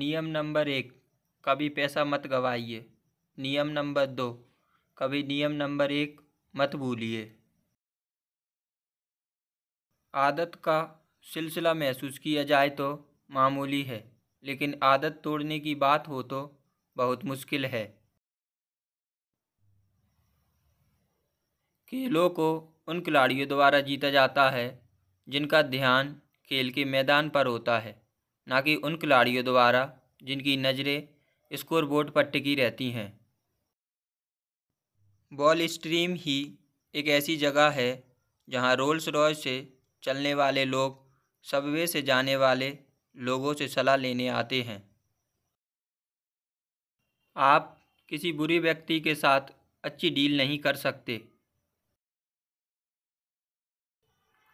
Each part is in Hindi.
नियम नंबर एक कभी पैसा मत गवाइए नियम नंबर दो कभी नियम नंबर एक मत भूलिए आदत का सिलसिला महसूस किया जाए तो मामूली है लेकिन आदत तोड़ने की बात हो तो बहुत मुश्किल है खेलों को उन खिलाड़ियों द्वारा जीता जाता है जिनका ध्यान खेल के मैदान पर होता है ना कि उन खिलाड़ियों द्वारा जिनकी नज़रें स्कोरबोर्ड पर टिकी रहती हैं बॉल स्ट्रीम ही एक ऐसी जगह है जहां रोल्स रॉय से चलने वाले लोग सबवे से जाने वाले लोगों से सलाह लेने आते हैं आप किसी बुरी व्यक्ति के साथ अच्छी डील नहीं कर सकते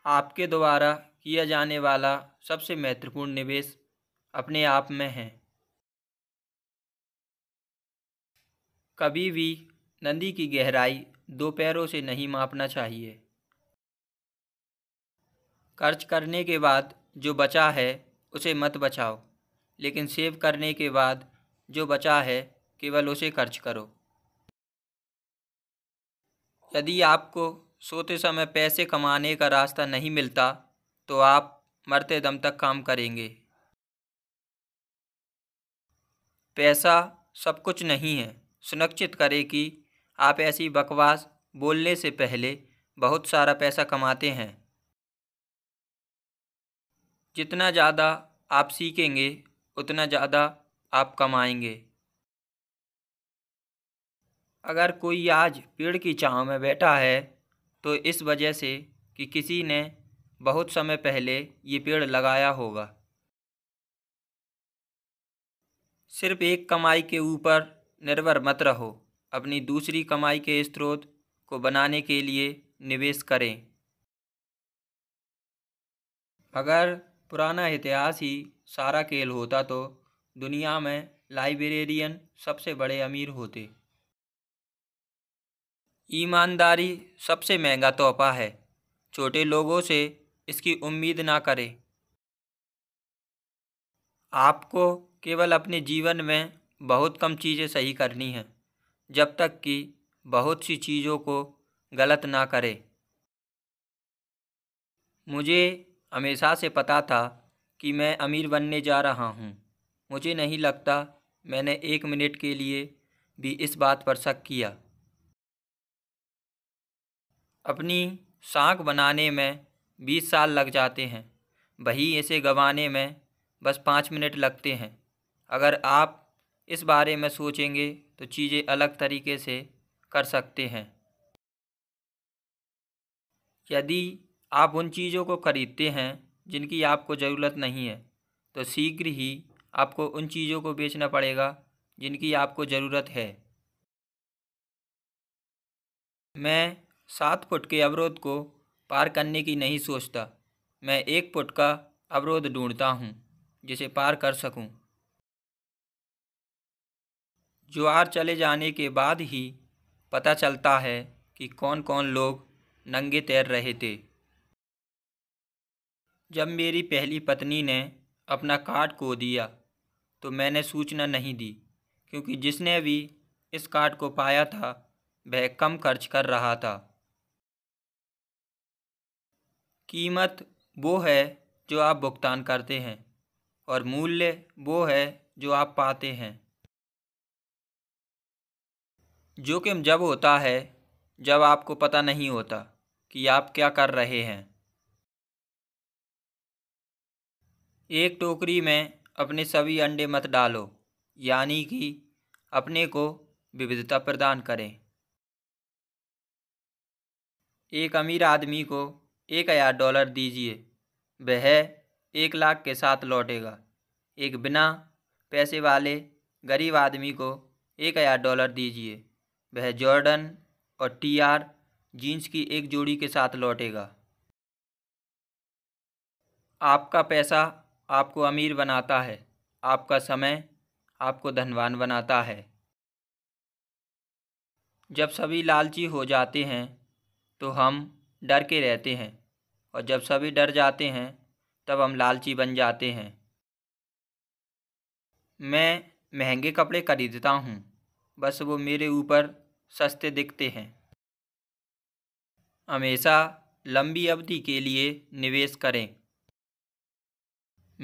आपके द्वारा किया जाने वाला सबसे महत्वपूर्ण निवेश अपने आप में है कभी भी नदी की गहराई दो पैरों से नहीं मापना चाहिए खर्च करने के बाद जो बचा है उसे मत बचाओ लेकिन सेव करने के बाद जो बचा है केवल उसे खर्च करो यदि आपको सोते समय पैसे कमाने का रास्ता नहीं मिलता तो आप मरते दम तक काम करेंगे पैसा सब कुछ नहीं है सुनिश्चित करें कि आप ऐसी बकवास बोलने से पहले बहुत सारा पैसा कमाते हैं जितना ज़्यादा आप सीखेंगे उतना ज़्यादा आप कमाएंगे अगर कोई आज पेड़ की छाँव में बैठा है तो इस वजह से कि किसी ने बहुत समय पहले ये पेड़ लगाया होगा सिर्फ एक कमाई के ऊपर निर्भर मत रहो अपनी दूसरी कमाई के स्रोत को बनाने के लिए निवेश करें अगर पुराना इतिहास ही सारा खेल होता तो दुनिया में लाइब्रेरियन सबसे बड़े अमीर होते ईमानदारी सबसे महंगा तोहफा है छोटे लोगों से इसकी उम्मीद ना करें आपको केवल अपने जीवन में बहुत कम चीज़ें सही करनी हैं जब तक कि बहुत सी चीज़ों को गलत ना करें मुझे हमेशा से पता था कि मैं अमीर बनने जा रहा हूँ मुझे नहीं लगता मैंने एक मिनट के लिए भी इस बात पर शक किया अपनी साख बनाने में बीस साल लग जाते हैं वही इसे गंवाने में बस पाँच मिनट लगते हैं अगर आप इस बारे में सोचेंगे तो चीज़ें अलग तरीके से कर सकते हैं यदि आप उन चीज़ों को ख़रीदते हैं जिनकी आपको ज़रूरत नहीं है तो शीघ्र ही आपको उन चीज़ों को बेचना पड़ेगा जिनकी आपको ज़रूरत है मैं सात फुट के अवरोध को पार करने की नहीं सोचता मैं एक पुट का अवरोध ढूंढता हूँ जिसे पार कर सकूँ ज्वार चले जाने के बाद ही पता चलता है कि कौन कौन लोग नंगे तैर रहे थे जब मेरी पहली पत्नी ने अपना कार्ड खो दिया तो मैंने सूचना नहीं दी क्योंकि जिसने भी इस कार्ड को पाया था वह कम खर्च कर रहा था कीमत वो है जो आप भुगतान करते हैं और मूल्य वो है जो आप पाते हैं जोखिम जब होता है जब आपको पता नहीं होता कि आप क्या कर रहे हैं एक टोकरी में अपने सभी अंडे मत डालो यानी कि अपने को विविधता प्रदान करें एक अमीर आदमी को एक हज़ार डॉलर दीजिए वह एक लाख के साथ लौटेगा एक बिना पैसे वाले गरीब आदमी को एक हज़ार डॉलर दीजिए वह जॉर्डन और टी आर जीन्स की एक जोड़ी के साथ लौटेगा आपका पैसा आपको अमीर बनाता है आपका समय आपको धनवान बनाता है जब सभी लालची हो जाते हैं तो हम डर के रहते हैं और जब सभी डर जाते हैं तब हम लालची बन जाते हैं मैं महंगे कपड़े खरीदता हूँ बस वो मेरे ऊपर सस्ते दिखते हैं हमेशा लंबी अवधि के लिए निवेश करें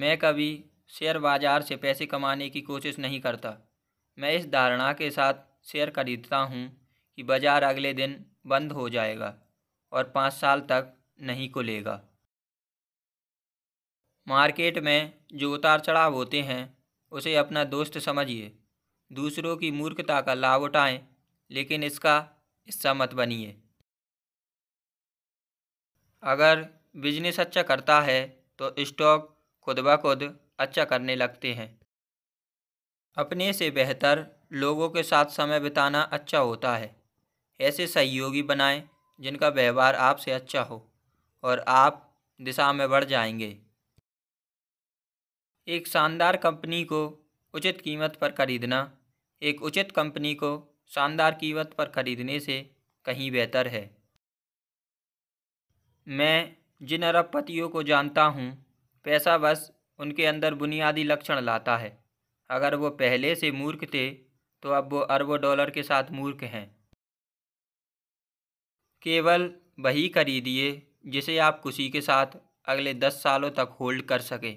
मैं कभी शेयर बाज़ार से पैसे कमाने की कोशिश नहीं करता मैं इस धारणा के साथ शेयर खरीदता हूँ कि बाज़ार अगले दिन बंद हो जाएगा और पाँच साल तक नहीं को लेगा मार्केट में जो उतार चढ़ाव होते हैं उसे अपना दोस्त समझिए दूसरों की मूर्खता का लाभ उठाएं लेकिन इसका हिस्सा मत बनिए अगर बिजनेस अच्छा करता है तो स्टॉक खुद ब खुद अच्छा करने लगते हैं अपने से बेहतर लोगों के साथ समय बिताना अच्छा होता है ऐसे सहयोगी बनाएं जिनका व्यवहार आपसे अच्छा हो और आप दिशा में बढ़ जाएंगे एक शानदार कंपनी को उचित कीमत पर खरीदना एक उचित कंपनी को शानदार कीमत पर खरीदने से कहीं बेहतर है मैं जिन अरबपतियों को जानता हूँ पैसा बस उनके अंदर बुनियादी लक्षण लाता है अगर वो पहले से मूर्ख थे तो अब वो अरबों डॉलर के साथ मूर्ख हैं केवल वही खरीदिए जिसे आप खुशी के साथ अगले दस सालों तक होल्ड कर सकें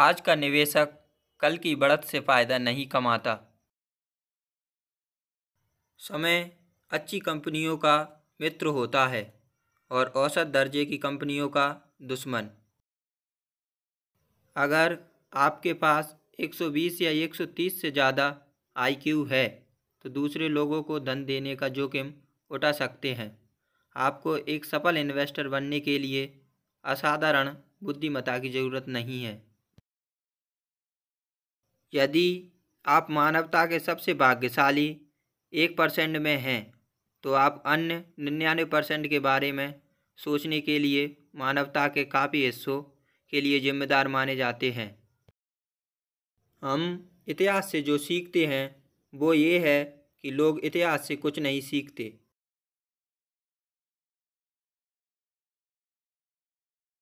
आज का निवेशक कल की बढ़त से फ़ायदा नहीं कमाता समय अच्छी कंपनियों का मित्र होता है और औसत दर्जे की कंपनियों का दुश्मन अगर आपके पास 120 या 130 से ज़्यादा आईक्यू है तो दूसरे लोगों को धन देने का जोखिम उठा सकते हैं आपको एक सफल इन्वेस्टर बनने के लिए असाधारण बुद्धिमत्ता की ज़रूरत नहीं है यदि आप मानवता के सबसे भाग्यशाली एक परसेंट में हैं तो आप अन्य निन्यानवे परसेंट के बारे में सोचने के लिए मानवता के काफ़ी हिस्सों के लिए जिम्मेदार माने जाते हैं हम इतिहास से जो सीखते हैं वो ये है कि लोग इतिहास से कुछ नहीं सीखते